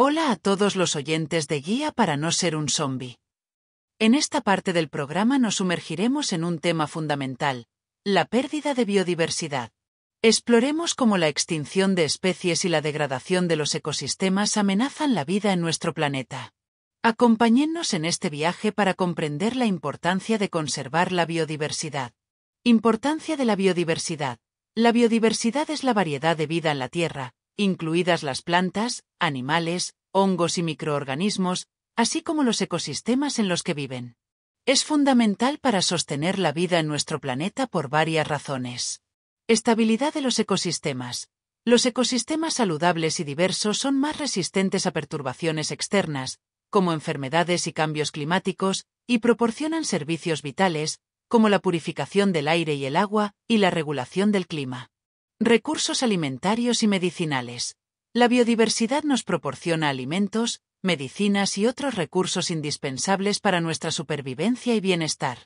Hola a todos los oyentes de Guía para no ser un zombie. En esta parte del programa nos sumergiremos en un tema fundamental, la pérdida de biodiversidad. Exploremos cómo la extinción de especies y la degradación de los ecosistemas amenazan la vida en nuestro planeta. Acompáñennos en este viaje para comprender la importancia de conservar la biodiversidad. Importancia de la biodiversidad. La biodiversidad es la variedad de vida en la Tierra, incluidas las plantas, animales, hongos y microorganismos, así como los ecosistemas en los que viven. Es fundamental para sostener la vida en nuestro planeta por varias razones. Estabilidad de los ecosistemas. Los ecosistemas saludables y diversos son más resistentes a perturbaciones externas, como enfermedades y cambios climáticos, y proporcionan servicios vitales, como la purificación del aire y el agua, y la regulación del clima. Recursos alimentarios y medicinales. La biodiversidad nos proporciona alimentos, medicinas y otros recursos indispensables para nuestra supervivencia y bienestar.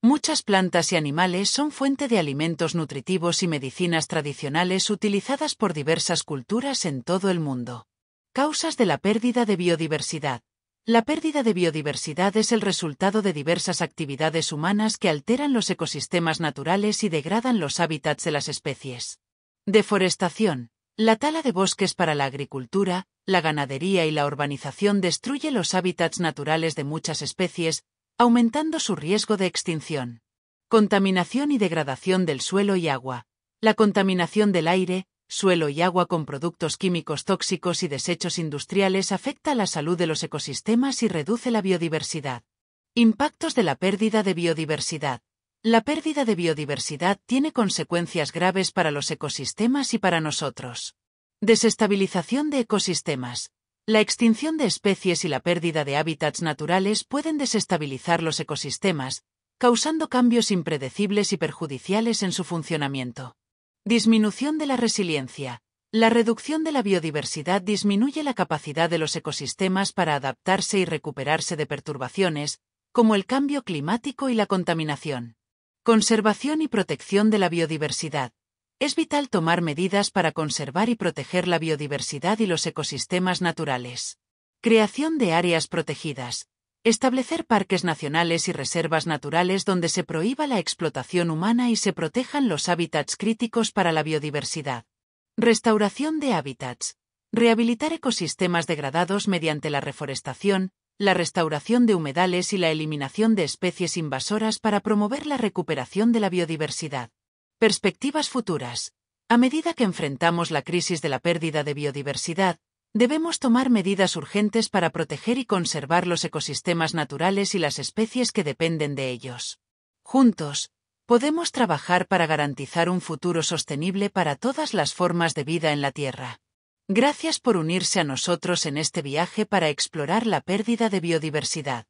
Muchas plantas y animales son fuente de alimentos nutritivos y medicinas tradicionales utilizadas por diversas culturas en todo el mundo. Causas de la pérdida de biodiversidad. La pérdida de biodiversidad es el resultado de diversas actividades humanas que alteran los ecosistemas naturales y degradan los hábitats de las especies. Deforestación. La tala de bosques para la agricultura, la ganadería y la urbanización destruye los hábitats naturales de muchas especies, aumentando su riesgo de extinción. Contaminación y degradación del suelo y agua. La contaminación del aire, suelo y agua con productos químicos tóxicos y desechos industriales afecta la salud de los ecosistemas y reduce la biodiversidad. Impactos de la pérdida de biodiversidad. La pérdida de biodiversidad tiene consecuencias graves para los ecosistemas y para nosotros. Desestabilización de ecosistemas. La extinción de especies y la pérdida de hábitats naturales pueden desestabilizar los ecosistemas, causando cambios impredecibles y perjudiciales en su funcionamiento. Disminución de la resiliencia. La reducción de la biodiversidad disminuye la capacidad de los ecosistemas para adaptarse y recuperarse de perturbaciones, como el cambio climático y la contaminación. Conservación y protección de la biodiversidad. Es vital tomar medidas para conservar y proteger la biodiversidad y los ecosistemas naturales. Creación de áreas protegidas. Establecer parques nacionales y reservas naturales donde se prohíba la explotación humana y se protejan los hábitats críticos para la biodiversidad. Restauración de hábitats. Rehabilitar ecosistemas degradados mediante la reforestación, la restauración de humedales y la eliminación de especies invasoras para promover la recuperación de la biodiversidad. Perspectivas futuras. A medida que enfrentamos la crisis de la pérdida de biodiversidad, debemos tomar medidas urgentes para proteger y conservar los ecosistemas naturales y las especies que dependen de ellos. Juntos, podemos trabajar para garantizar un futuro sostenible para todas las formas de vida en la Tierra. Gracias por unirse a nosotros en este viaje para explorar la pérdida de biodiversidad.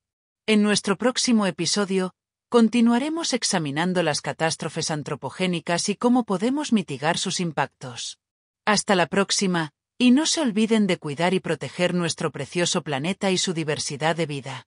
En nuestro próximo episodio, continuaremos examinando las catástrofes antropogénicas y cómo podemos mitigar sus impactos. Hasta la próxima, y no se olviden de cuidar y proteger nuestro precioso planeta y su diversidad de vida.